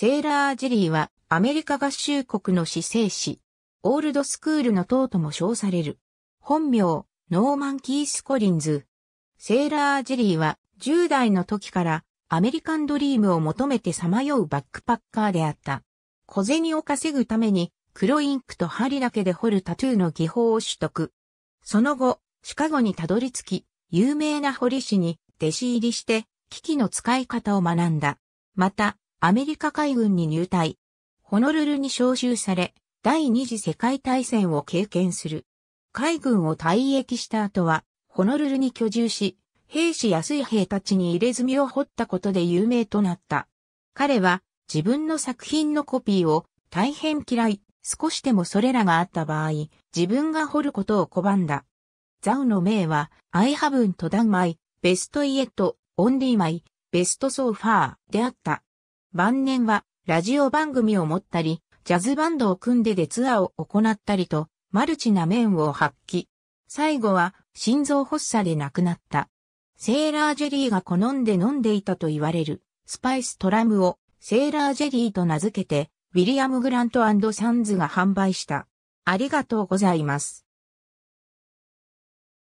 セーラージェリーはアメリカ合衆国の私生史、オールドスクールの塔とも称される。本名、ノーマン・キース・コリンズ。セーラージェリーは10代の時からアメリカンドリームを求めてさまようバックパッカーであった。小銭を稼ぐために黒インクと針だけで彫るタトゥーの技法を取得。その後、シカゴにたどり着き、有名な彫り師に弟子入りして、機器の使い方を学んだ。また、アメリカ海軍に入隊。ホノルルに召集され、第二次世界大戦を経験する。海軍を退役した後は、ホノルルに居住し、兵士や水兵たちに入れ墨を掘ったことで有名となった。彼は自分の作品のコピーを大変嫌い、少しでもそれらがあった場合、自分が掘ることを拒んだ。ザウの名は、I h a v e ト・ダ・ done my best yet, only my best so far であった。晩年はラジオ番組を持ったり、ジャズバンドを組んででツアーを行ったりと、マルチな面を発揮。最後は心臓発作で亡くなった。セーラージェリーが好んで飲んでいたと言われるスパイストラムをセーラージェリーと名付けてウィリアム・グラントサンズが販売した。ありがとうございます。